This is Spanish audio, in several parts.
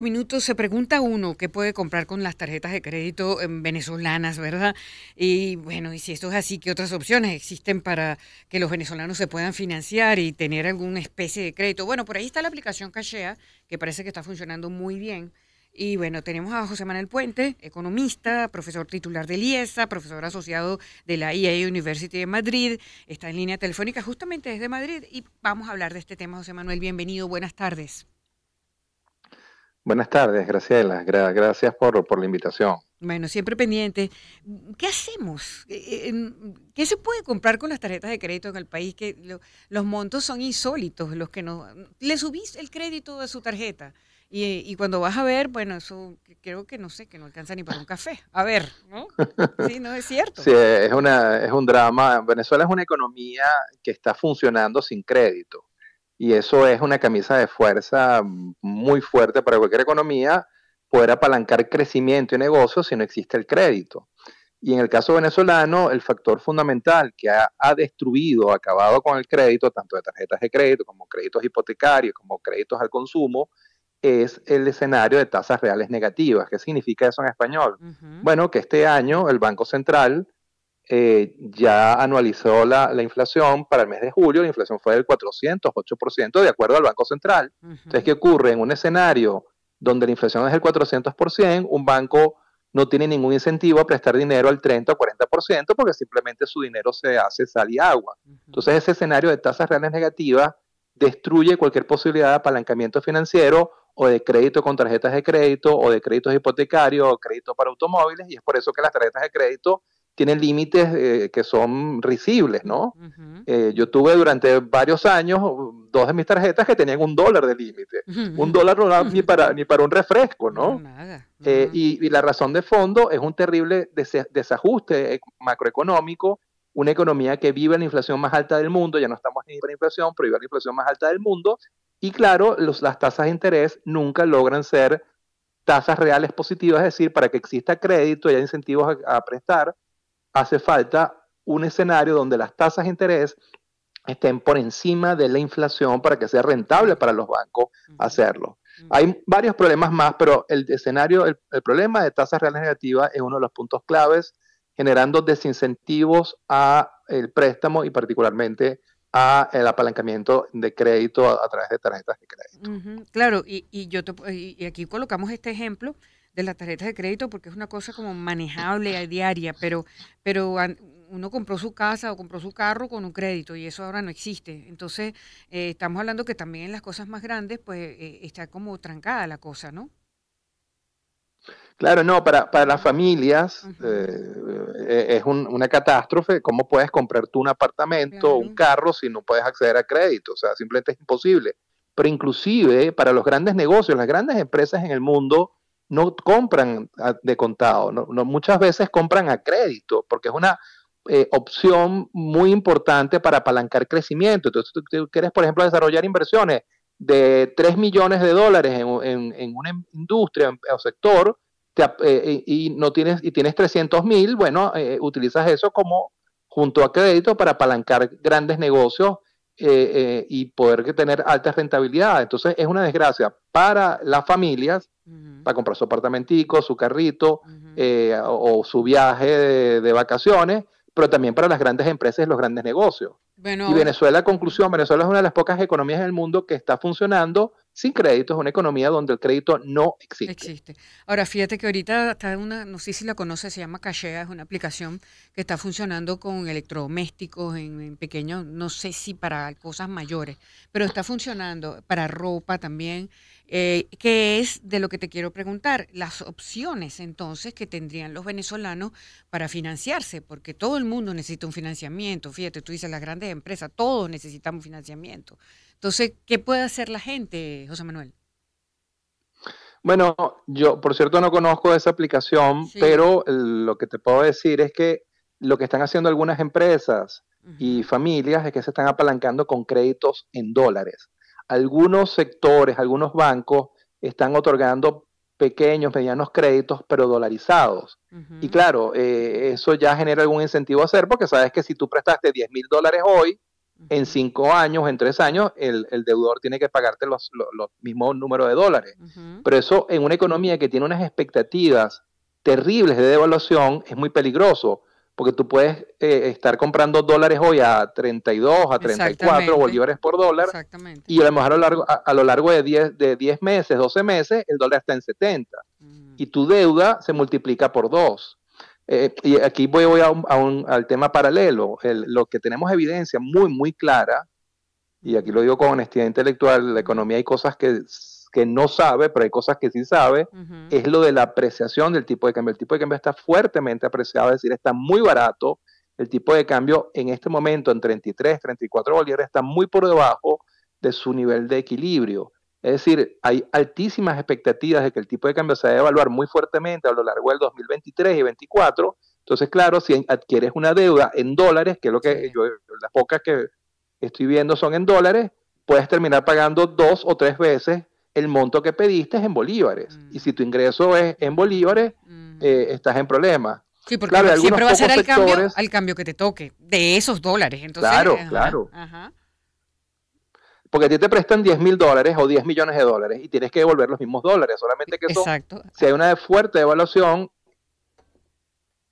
minutos se pregunta uno qué puede comprar con las tarjetas de crédito eh, venezolanas, ¿verdad? Y bueno, y si esto es así, ¿qué otras opciones existen para que los venezolanos se puedan financiar y tener alguna especie de crédito? Bueno, por ahí está la aplicación Cachea, que parece que está funcionando muy bien. Y bueno, tenemos a José Manuel Puente, economista, profesor titular de LIESA, profesor asociado de la IA University de Madrid. Está en línea telefónica justamente desde Madrid y vamos a hablar de este tema. José Manuel, bienvenido, buenas tardes. Buenas tardes, Graciela. gracias por, la invitación. Bueno, siempre pendiente. ¿Qué hacemos? Eh, eh, ¿Qué se puede comprar con las tarjetas de crédito en el país? Que los montos son insólitos, los que no... Le subís el crédito de su tarjeta. Y, cuando vas a ver, bueno, eso creo que no sé, que no alcanza ni para un café. A ver, ¿no? Sí, no es cierto. Sí, es, una, es un drama. Venezuela es una economía que está funcionando sin crédito y eso es una camisa de fuerza muy fuerte para cualquier economía, poder apalancar crecimiento y negocio si no existe el crédito. Y en el caso venezolano, el factor fundamental que ha, destruido, acabado con el crédito, tanto de tarjetas de crédito como créditos hipotecarios, como créditos al consumo, es el escenario de tasas reales negativas. ¿Qué significa eso en español? Bueno, que este año el Banco Central eh, ya anualizó la, inflación para el mes de julio, la inflación fue del 408% de acuerdo al Banco Central. Entonces, ¿qué ocurre? En un escenario donde la inflación es del 400%, un banco no tiene ningún incentivo a prestar dinero al 30 o 40% porque simplemente su dinero se hace sal y agua. Entonces, ese escenario de tasas reales negativas destruye cualquier posibilidad de apalancamiento financiero o de crédito con tarjetas de crédito o de créditos hipotecarios o crédito para automóviles y es por eso que las tarjetas de crédito tiene límites eh, que son risibles, ¿no? Eh, yo tuve durante varios años dos de mis tarjetas que tenían un dólar de límite. Un dólar no ni para, ni para un refresco, ¿no? Eh, y, la razón de fondo es un terrible desajuste macroeconómico, una economía que vive la inflación más alta del mundo, ya no estamos en la inflación, pero vive la inflación más alta del mundo, y claro, las tasas de interés nunca logran ser tasas reales positivas, es decir, para que exista crédito y haya incentivos a prestar, hace falta un escenario donde las tasas de interés estén por encima de la inflación para que sea rentable para los bancos hacerlo. Hay varios problemas más, pero el escenario, el, problema de tasas reales negativas es uno de los puntos claves, generando desincentivos a el préstamo y particularmente a el apalancamiento de crédito a, través de tarjetas de crédito. Claro, y, yo y aquí colocamos este ejemplo de las tarjetas de crédito porque es una cosa como manejable a diaria, pero, pero uno compró su casa o compró su carro con un crédito y eso ahora no existe. Entonces, eh, estamos hablando que también en las cosas más grandes, pues eh, está como trancada la cosa, ¿no? Claro, no, para, para las familias eh, es una catástrofe. ¿Cómo puedes comprar tú un apartamento o un carro si no puedes acceder a crédito? O sea, simplemente es imposible. Pero inclusive para los grandes negocios, las grandes empresas en el mundo, no compran de contado, no, muchas veces compran a crédito, porque es una eh, opción muy importante para apalancar crecimiento. Entonces, tú, quieres, por ejemplo, desarrollar inversiones de 3 millones de dólares en, una industria o sector eh, eh, y, no tienes, y tienes 300 mil, bueno, utilizas eso como junto a crédito para apalancar grandes negocios eh, eh, y poder tener altas rentabilidades. Entonces es una desgracia para las familias, para comprar su apartamentico, su carrito eh, o, su viaje de, vacaciones, pero también para las grandes empresas y los grandes negocios. y Venezuela, conclusión, Venezuela es una de las pocas economías del mundo que está funcionando sin crédito, es una economía donde el crédito no existe. Existe. Ahora, fíjate que ahorita está una, no sé si la conoce se llama Cachea, es una aplicación que está funcionando con electrodomésticos en pequeños, no sé si para cosas mayores, pero está funcionando para ropa también. Eh, Qué que es de lo que te quiero preguntar, las opciones entonces que tendrían los venezolanos para financiarse, porque todo el mundo necesita un financiamiento, fíjate, tú dices las grandes empresas, todos necesitamos financiamiento. Entonces, ¿qué puede hacer la gente, José Manuel? Bueno, yo por cierto no conozco esa aplicación, pero lo que te puedo decir es que lo que están haciendo algunas empresas y familias es que se están apalancando con créditos en dólares algunos sectores, algunos bancos están otorgando pequeños, medianos créditos, pero dolarizados. Y claro, eh, eso ya genera algún incentivo a hacer, porque sabes que si tú prestaste 10 mil dólares hoy, en cinco años, en tres años, el, deudor tiene que pagarte los, mismos números de dólares. Pero eso en una economía que tiene unas expectativas terribles de devaluación es muy peligroso, porque tú puedes eh, estar comprando dólares hoy a 32, a 34 bolívares por dólar, y a lo mejor a lo largo, a, lo largo de, 10, de 10 meses, 12 meses, el dólar está en 70, mm. y tu deuda se multiplica por 2. Eh, y aquí voy, a al tema paralelo, lo que tenemos evidencia muy, muy clara, y aquí lo digo con honestidad intelectual, la economía hay cosas que que no sabe, pero hay cosas que sí sabe, es lo de la apreciación del tipo de cambio. El tipo de cambio está fuertemente apreciado, es decir, está muy barato. El tipo de cambio en este momento en 33, 34 bolívares está muy por debajo de su nivel de equilibrio. Es decir, hay altísimas expectativas de que el tipo de cambio se va a evaluar muy fuertemente a lo largo del 2023 y 2024. Entonces, claro, si adquieres una deuda en dólares, que es lo que yo, las pocas que estoy viendo son en dólares, puedes terminar pagando dos o tres veces el monto que pediste es en bolívares. Mm. Y si tu ingreso es en bolívares, mm. eh, estás en problema. Sí, porque siempre va a ser al cambio, al cambio que te toque, de esos dólares. Entonces, claro, claro. Porque a ti te prestan 10 mil dólares o 10 millones de dólares y tienes que devolver los mismos dólares, solamente que eso, si hay una fuerte devaluación,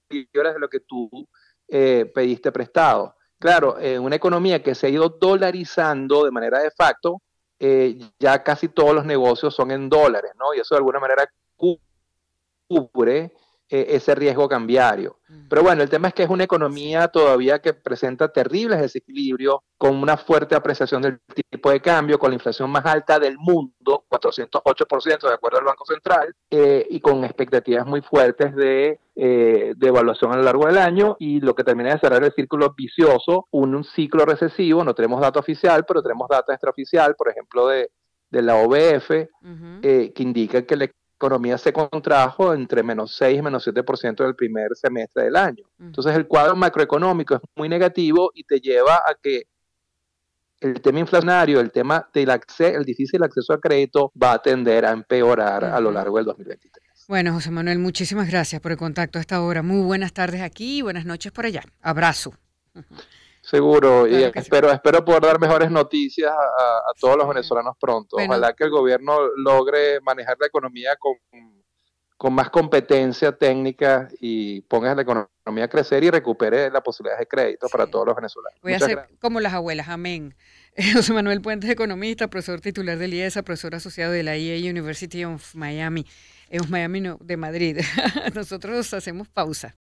de lo que tú eh, pediste prestado. Claro, en una economía que se ha ido dolarizando de manera de facto, eh, ya casi todos los negocios son en dólares, ¿no? Y eso de alguna manera cubre e-, ese riesgo cambiario. Pero bueno, el tema es que es una economía todavía que presenta terribles desequilibrios, con una fuerte apreciación del tipo de cambio, con la inflación más alta del mundo, 408% de acuerdo al Banco Central, eh, y con expectativas muy fuertes de, eh, devaluación a lo largo del año, y lo que termina de cerrar el círculo vicioso, un, ciclo recesivo, no tenemos dato oficial, pero tenemos datos extraoficial, por ejemplo, de, la OBF, eh, que indica que el economía se contrajo entre menos 6 y menos 7% del primer semestre del año. Entonces el cuadro macroeconómico es muy negativo y te lleva a que el tema inflacionario, el tema del el difícil acceso a crédito va a tender a empeorar a lo largo del 2023. Bueno, José Manuel, muchísimas gracias por el contacto a esta hora. Muy buenas tardes aquí y buenas noches por allá. Abrazo. Seguro, y espero, espero poder dar mejores noticias a, todos los venezolanos pronto. Ojalá que el gobierno logre manejar la economía con, con más competencia técnica y ponga la economía a crecer y recupere la posibilidad de crédito para todos los venezolanos. Voy a hacer como las abuelas, amén. Eh, José Manuel Puentes, economista, profesor titular de IESA, profesor asociado de la IA University of Miami, en Miami no, de Madrid. Nosotros hacemos pausa.